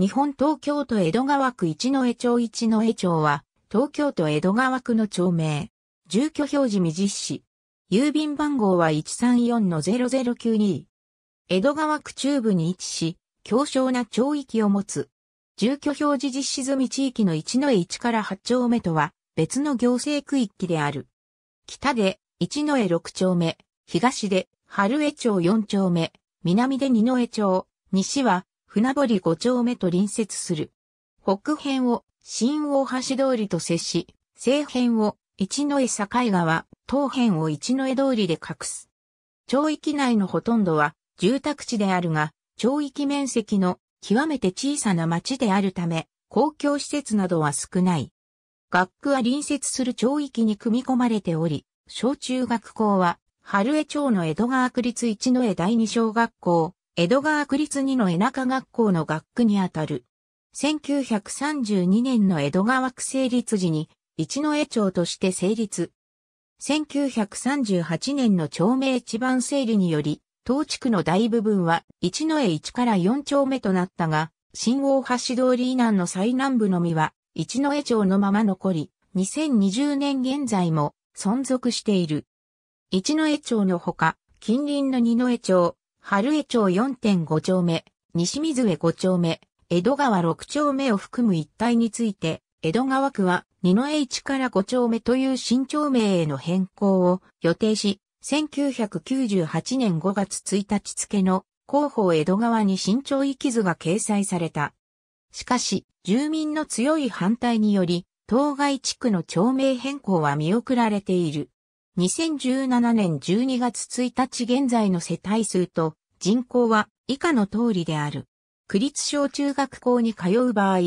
日本東京都江戸川区一之江町一之江町は、東京都江戸川区の町名。住居表示未実施。郵便番号は134-0092。江戸川区中部に位置し、強小な町域を持つ。住居表示実施済み地域の一の江1から8丁目とは、別の行政区域である。北で、一之江6丁目、東で、春江町4丁目、南で二之江町、西は、船堀5丁目と隣接する。北辺を新大橋通りと接し、西辺を一ノ江境川、東辺を一ノ江通りで隠す。町域内のほとんどは住宅地であるが、町域面積の極めて小さな町であるため、公共施設などは少ない。学区は隣接する町域に組み込まれており、小中学校は、春江町の江戸川区立一ノ江第二小学校、江戸川区立2の江中学校の学区にあたる。1932年の江戸川区成立時に、一の江町として成立。1938年の町名地盤整理により、当地区の大部分は一の江1から4丁目となったが、新大橋通り以南の最南部のみは、一の江町のまま残り、2020年現在も存続している。一の江町のほか、近隣の二の江町、春江町4.5丁目、西水江5丁目、江戸川6丁目を含む一帯について、江戸川区は二の江市から5丁目という新町名への変更を予定し、1998年5月1日付の広報江戸川に新町域図が掲載された。しかし、住民の強い反対により、当該地区の町名変更は見送られている。2017年12月1日現在の世帯数と人口は以下の通りである。区立小中学校に通う場合、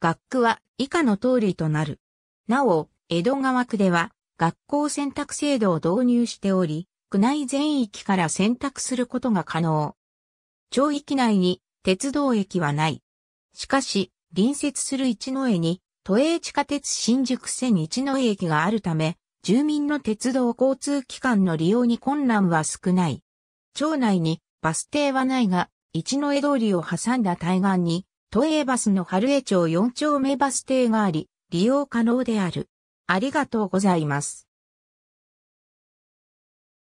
学区は以下の通りとなる。なお、江戸川区では学校選択制度を導入しており、区内全域から選択することが可能。町域内に鉄道駅はない。しかし、隣接する一ノ江に、都営地下鉄新宿線一ノ江駅があるため、住民の鉄道交通機関の利用に困難は少ない。町内にバス停はないが、一の江通りを挟んだ対岸に、都営バスの春江町4丁目バス停があり、利用可能である。ありがとうございます。